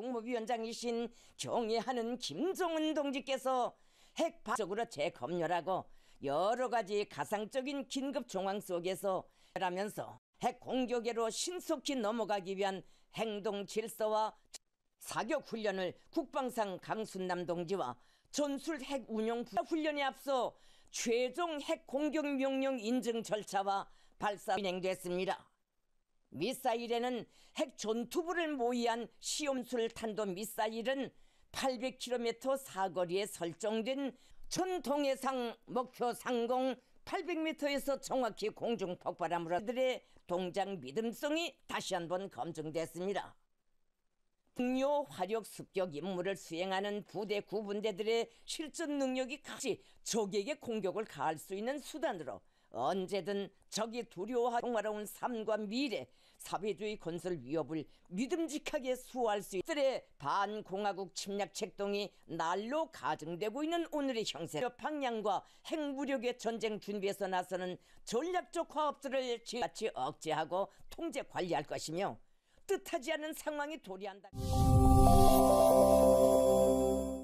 국무위원장이신 경애하는 김종은 동지께서 핵파적으로 재검열하고 여러 가지 가상적인 긴급 정황 속에서 라면서 핵 공격으로 신속히 넘어가기 위한 행동 질서와 사격 훈련을 국방상 강순남 동지와 전술 핵 운용 훈련에 앞서 최종 핵 공격 명령 인증 절차와 발사 진행됐습니다. 미사일에는 핵 전투부를 모의한 시험술 탄도 미사일은 800km 사거리에 설정된 전통해상 목표 상공 800m에서 정확히 공중 폭발함으로 그들의 동작 믿음성이 다시 한번 검증됐습니다. 동료 화력 습격 임무를 수행하는 부대 구분대들의 실전 능력이 같이 적에게 공격을 가할 수 있는 수단으로 언제든 적이 두려워하 평화로운 삶과 미래, 사회주의 건설 위협을 믿음직하게 수호할 수있들의 반공화국 침략 책동이 날로 가증되고 있는 오늘의 형세 방향과 핵무력의 전쟁 준비에서 나서는 전략적 화합들을 지나치 억제하고 통제 관리할 것이며 뜻하지 않은 상황이 도래한다